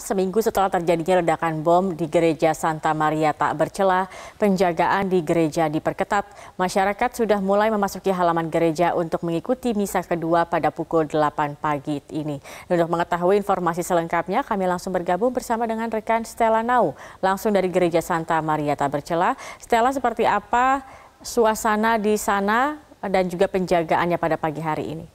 Seminggu setelah terjadinya ledakan bom di Gereja Santa Maria tak bercelah, penjagaan di gereja diperketat. Masyarakat sudah mulai memasuki halaman gereja untuk mengikuti misa kedua pada pukul 8 pagi ini. Dan untuk mengetahui informasi selengkapnya, kami langsung bergabung bersama dengan rekan Stella Nau, langsung dari Gereja Santa Maria tak bercelah. Stella, seperti apa suasana di sana dan juga penjagaannya pada pagi hari ini?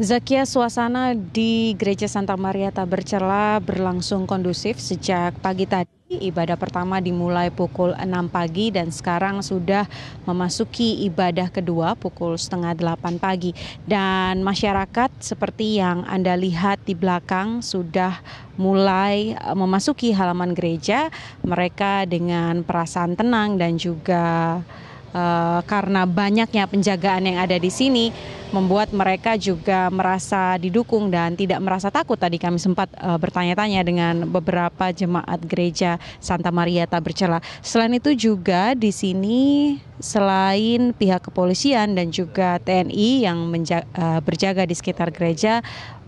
Zakia, suasana di Gereja Santa Maria Tabercela berlangsung kondusif sejak pagi tadi. Ibadah pertama dimulai pukul 6 pagi dan sekarang sudah memasuki ibadah kedua pukul setengah 8 pagi. Dan masyarakat seperti yang Anda lihat di belakang sudah mulai eh, memasuki halaman gereja. Mereka dengan perasaan tenang dan juga Eh, karena banyaknya penjagaan yang ada di sini membuat mereka juga merasa didukung dan tidak merasa takut. Tadi kami sempat uh, bertanya-tanya dengan beberapa jemaat gereja Santa Maria Tabercela. Selain itu juga di sini selain pihak kepolisian dan juga TNI yang menja- uh, berjaga di sekitar gereja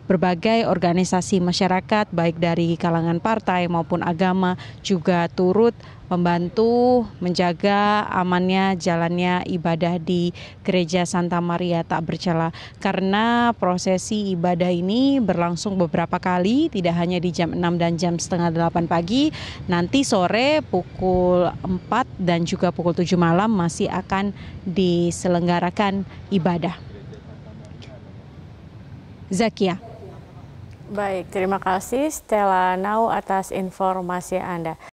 berbagai organisasi masyarakat baik dari kalangan partai maupun agama juga turut membantu menjaga amannya jalannya ibadah di Gereja Santa Maria tak bercela karena prosesi ibadah ini berlangsung beberapa kali tidak hanya di jam 6 dan jam setengah 8 pagi nanti sore pukul 4 dan juga pukul 7 malam masih akan diselenggarakan ibadah Zakia Baik, terima kasih Stella Nau atas informasi Anda.